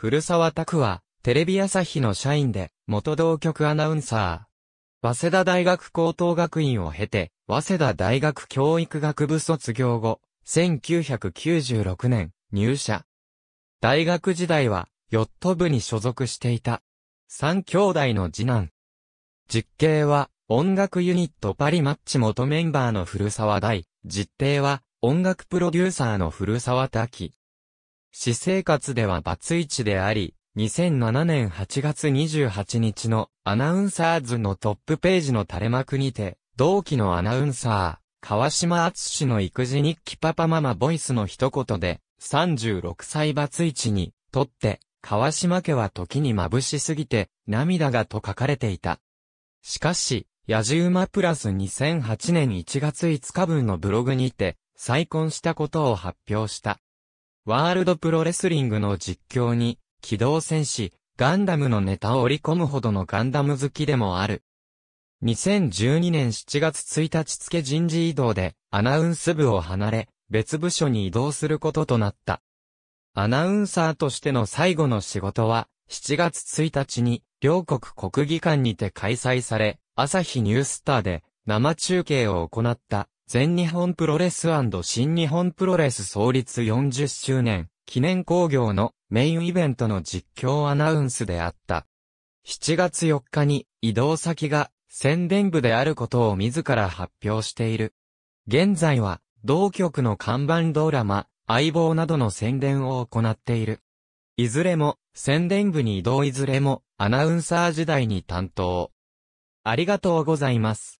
古沢拓は、テレビ朝日の社員で、元同局アナウンサー。早稲田大学高等学院を経て、早稲田大学教育学部卒業後、1996年、入社。大学時代は、ヨット部に所属していた。三兄弟の次男。実刑は、音楽ユニットパリマッチ元メンバーの古沢大、実定は、音楽プロデューサーの古沢滝。私生活ではバツイチであり、2007年8月28日のアナウンサーズのトップページの垂れ幕にて、同期のアナウンサー、川島厚の育児日記パパママボイスの一言で、36歳バツイチに、とって、川島家は時に眩しすぎて、涙がと書かれていた。しかし、野ウ馬プラス2008年1月5日分のブログにて、再婚したことを発表した。ワールドプロレスリングの実況に、機動戦士、ガンダムのネタを織り込むほどのガンダム好きでもある。2012年7月1日付人事異動で、アナウンス部を離れ、別部署に移動することとなった。アナウンサーとしての最後の仕事は、7月1日に、両国国技館にて開催され、朝日ニュースターで、生中継を行った、全日本プロレス新日本プロレス創立40周年記念興行のメインイベントの実況アナウンスであった。7月4日に移動先が宣伝部であることを自ら発表している。現在は同局の看板ドラマ、相棒などの宣伝を行っている。いずれも宣伝部に移動いずれもアナウンサー時代に担当。ありがとうございます。